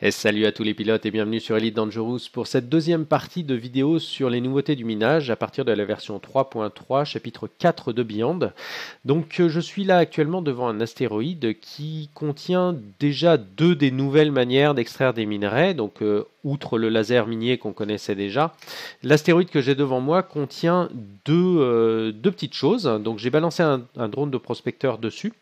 Et salut à tous les pilotes et bienvenue sur Elite Dangerous pour cette deuxième partie de vidéo sur les nouveautés du minage à partir de la version 3.3 chapitre 4 de Beyond. Donc euh, je suis là actuellement devant un astéroïde qui contient déjà deux des nouvelles manières d'extraire des minerais, donc euh, outre le laser minier qu'on connaissait déjà. L'astéroïde que j'ai devant moi contient deux, euh, petites choses, donc j'ai balancé un drone de prospecteur dessus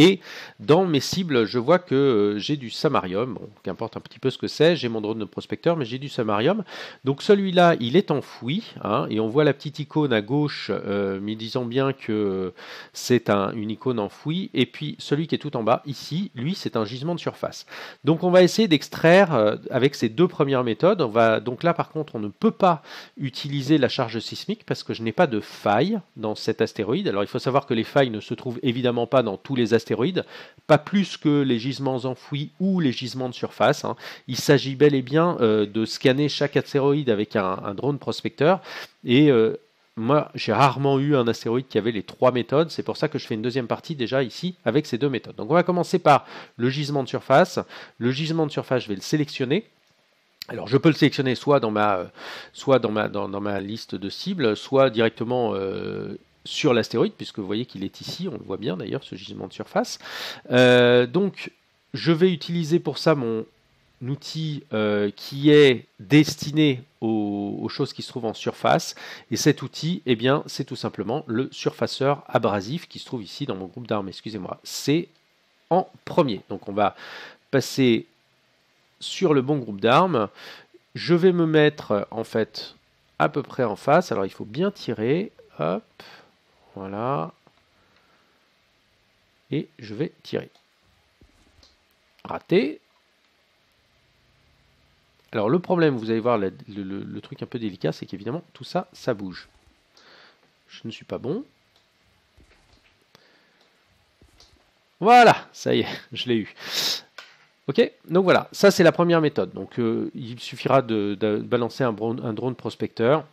et dans mes cibles, je vois que euh, j'ai du samarium, bon, qu'importe un petit peu ce que c'est, j'ai mon drone de prospecteur, mais j'ai du samarium. Donc celui-là, il est enfoui, hein, et on voit la petite icône à gauche, euh, me disant bien que c'est une icône enfouie, et puis celui qui est tout en bas, ici, lui, c'est un gisement de surface. Donc on va essayer d'extraire euh, avec ces deux premières méthodes, donc là par contre, on ne peut pas utiliser la charge sismique parce que je n'ai pas de faille dans cet astéroïde. Alors il faut savoir que les failles ne se trouvent évidemment pas dans tous les astéroïdes, pas plus que les gisements enfouis ou les gisements de surface. Hein. Il s'agit bel et bien euh, de scanner chaque astéroïde avec un, drone prospecteur et euh, moi, j'ai rarement eu un astéroïde qui avait les trois méthodes. C'est pour ça que je fais une deuxième partie déjà ici avec ces deux méthodes. Donc, on va commencer par le gisement de surface. Le gisement de surface, je vais le sélectionner. Alors, je peux le sélectionner soit dans ma, soit dans ma, dans, ma liste de cibles, soit directement euh, sur l'astéroïde, puisque vous voyez qu'il est ici, on le voit bien d'ailleurs, ce gisement de surface. Euh, donc, je vais utiliser pour ça mon outil euh, qui est destiné aux, choses qui se trouvent en surface. Et cet outil, eh bien, c'est tout simplement le surfaceur abrasif qui se trouve ici dans mon groupe d'armes. Excusez-moi, c'est en premier. Donc, on va passer sur le bon groupe d'armes. Je vais me mettre en fait à peu près en face. Alors, il faut bien tirer. Hop. Voilà. Et je vais tirer. Raté. Alors le problème, vous allez voir le, truc un peu délicat, c'est qu'évidemment tout ça, ça bouge. Je ne suis pas bon. Voilà, ça y est, je l'ai eu. Ok, donc voilà, ça c'est la première méthode. Donc euh, il suffira de, balancer un, un drone prospecteur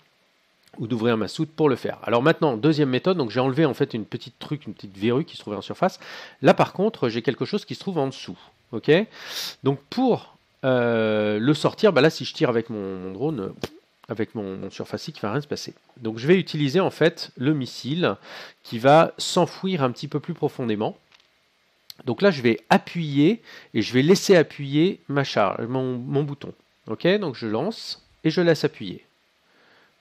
ou d'ouvrir ma soute pour le faire. Alors maintenant, deuxième méthode, donc j'ai enlevé en fait une petite truc, une petite verrue qui se trouvait en surface. Là par contre, j'ai quelque chose qui se trouve en dessous. Ok Donc pour euh, le sortir, bah là si je tire avec mon, drone, avec mon, surface il ne va rien se passer. Donc je vais utiliser en fait le missile qui va s'enfouir un petit peu plus profondément. Donc là je vais appuyer et je vais laisser appuyer ma charge, mon, mon bouton. Ok Donc je lance et je laisse appuyer.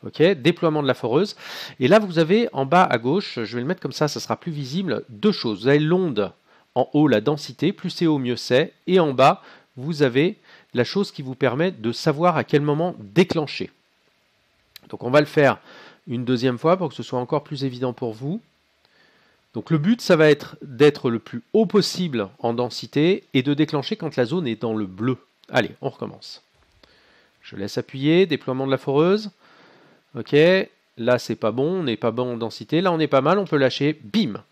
Ok, déploiement de la foreuse. Et là, vous avez en bas à gauche, je vais le mettre comme ça, ça sera plus visible, deux choses. Vous avez l'onde en haut, la densité, plus c'est haut, mieux c'est. Et en bas, vous avez la chose qui vous permet de savoir à quel moment déclencher. Donc on va le faire une deuxième fois pour que ce soit encore plus évident pour vous. Donc le but, ça va être d'être le plus haut possible en densité et de déclencher quand la zone est dans le bleu. Allez, on recommence. Je laisse appuyer, déploiement de la foreuse. Ok, là c'est pas bon, on n'est pas bon en densité, là on est pas mal, on peut lâcher, bim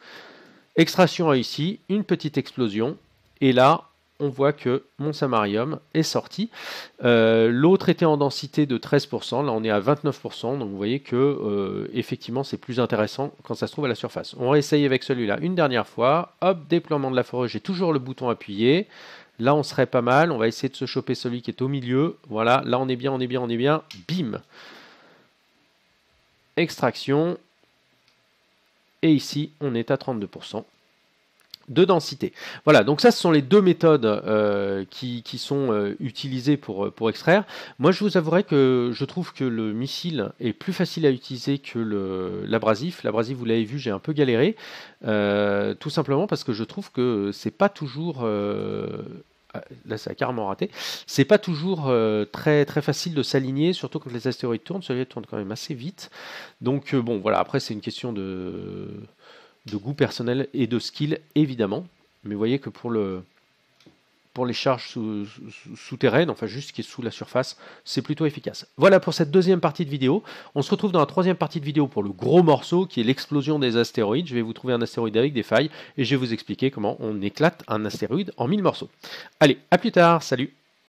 Extraction réussie, une petite explosion, et là on voit que mon samarium est sorti. Euh, l'autre était en densité de 13%, là on est à 29%, donc vous voyez que euh, effectivement c'est plus intéressant quand ça se trouve à la surface. On va essayer avec celui-là une dernière fois, hop, déploiement de la forêt, j'ai toujours le bouton appuyé, là on serait pas mal, on va essayer de se choper celui qui est au milieu, voilà, là on est bien, on est bien, on est bien, bim extraction. Et ici, on est à 32% de densité. Voilà, donc ça ce sont les deux méthodes euh, qui, qui, sont euh, utilisées pour, euh, pour extraire. Moi je vous avouerai que je trouve que le missile est plus facile à utiliser que l'abrasif. L'abrasif vous l'avez vu, j'ai un peu galéré, tout simplement parce que je trouve que c'est pas toujours ah, là ça a carrément raté. C'est pas toujours euh, très très facile de s'aligner, surtout quand les astéroïdes tournent. Celui-là tourne quand même assez vite. Donc euh, bon, voilà. Après c'est une question de, de goût personnel et de skill évidemment. Mais vous voyez que pour le pour les charges souterraines, enfin juste ce qui est sous la surface, c'est plutôt efficace. Voilà pour cette deuxième partie de vidéo. On se retrouve dans la troisième partie de vidéo pour le gros morceau qui est l'explosion des astéroïdes. Je vais vous trouver un astéroïde avec des failles et je vais vous expliquer comment on éclate un astéroïde en mille morceaux. Allez, à plus tard, salut